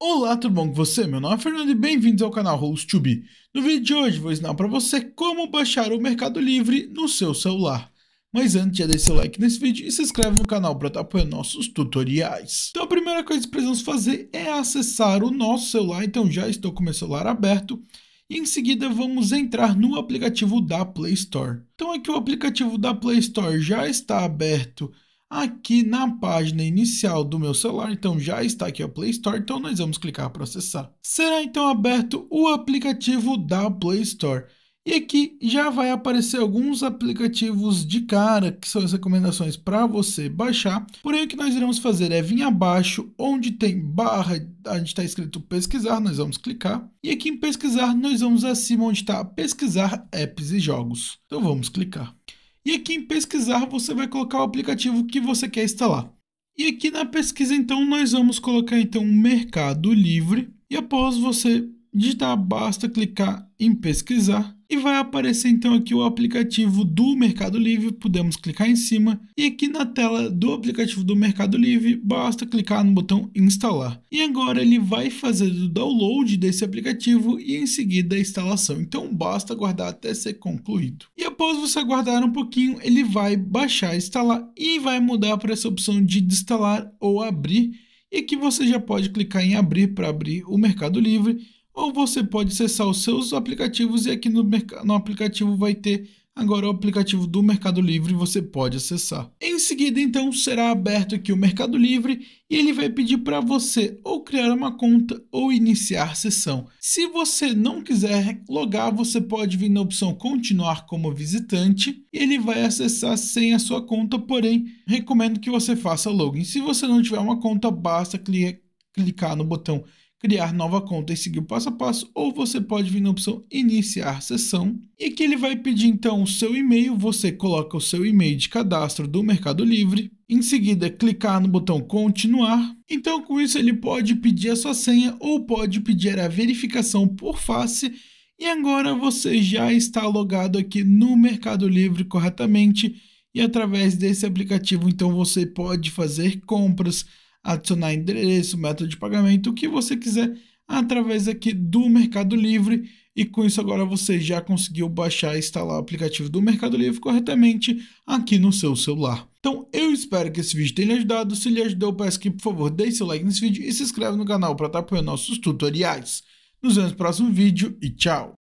Olá, tudo bom com você? Meu nome é Fernando e bem-vindos ao canal host be No vídeo de hoje vou ensinar para você como baixar o Mercado Livre no seu celular. Mas antes, já deixa seu like nesse vídeo e se inscreve no canal para estar tá apoiando nossos tutoriais. Então a primeira coisa que precisamos fazer é acessar o nosso celular, então já estou com meu celular aberto. E em seguida vamos entrar no aplicativo da Play Store. Então aqui o aplicativo da Play Store já está aberto aqui na página inicial do meu celular, então já está aqui a Play Store, então nós vamos clicar para acessar. Será então aberto o aplicativo da Play Store. E aqui já vai aparecer alguns aplicativos de cara, que são as recomendações para você baixar. Porém, o que nós iremos fazer é vir abaixo, onde tem barra, onde está escrito pesquisar, nós vamos clicar. E aqui em pesquisar, nós vamos acima, onde está pesquisar apps e jogos. Então vamos clicar. E aqui em pesquisar você vai colocar o aplicativo que você quer instalar. E aqui na pesquisa então nós vamos colocar então Mercado Livre e após você digitar basta clicar em pesquisar e vai aparecer então aqui o aplicativo do Mercado Livre, podemos clicar em cima e aqui na tela do aplicativo do Mercado Livre basta clicar no botão instalar. E agora ele vai fazer o download desse aplicativo e em seguida a instalação, então basta aguardar até ser concluído. E após você aguardar um pouquinho, ele vai baixar, instalar e vai mudar para essa opção de instalar ou abrir e aqui você já pode clicar em abrir para abrir o Mercado Livre ou você pode acessar os seus aplicativos e aqui no, no aplicativo vai ter Agora o aplicativo do Mercado Livre você pode acessar. Em seguida, então, será aberto aqui o Mercado Livre e ele vai pedir para você ou criar uma conta ou iniciar sessão. Se você não quiser logar, você pode vir na opção continuar como visitante e ele vai acessar sem a sua conta, porém, recomendo que você faça login. Se você não tiver uma conta, basta clicar no botão criar nova conta e seguir o passo a passo, ou você pode vir na opção iniciar sessão, e aqui ele vai pedir então o seu e-mail, você coloca o seu e-mail de cadastro do Mercado Livre, em seguida clicar no botão continuar, então com isso ele pode pedir a sua senha ou pode pedir a verificação por face, e agora você já está logado aqui no Mercado Livre corretamente, e através desse aplicativo então você pode fazer compras, adicionar endereço, método de pagamento, o que você quiser através aqui do Mercado Livre. E com isso agora você já conseguiu baixar e instalar o aplicativo do Mercado Livre corretamente aqui no seu celular. Então eu espero que esse vídeo tenha ajudado. Se lhe ajudou, peço que por favor deixe seu like nesse vídeo e se inscreve no canal para estar apoiando nossos tutoriais. Nos vemos no próximo vídeo e tchau!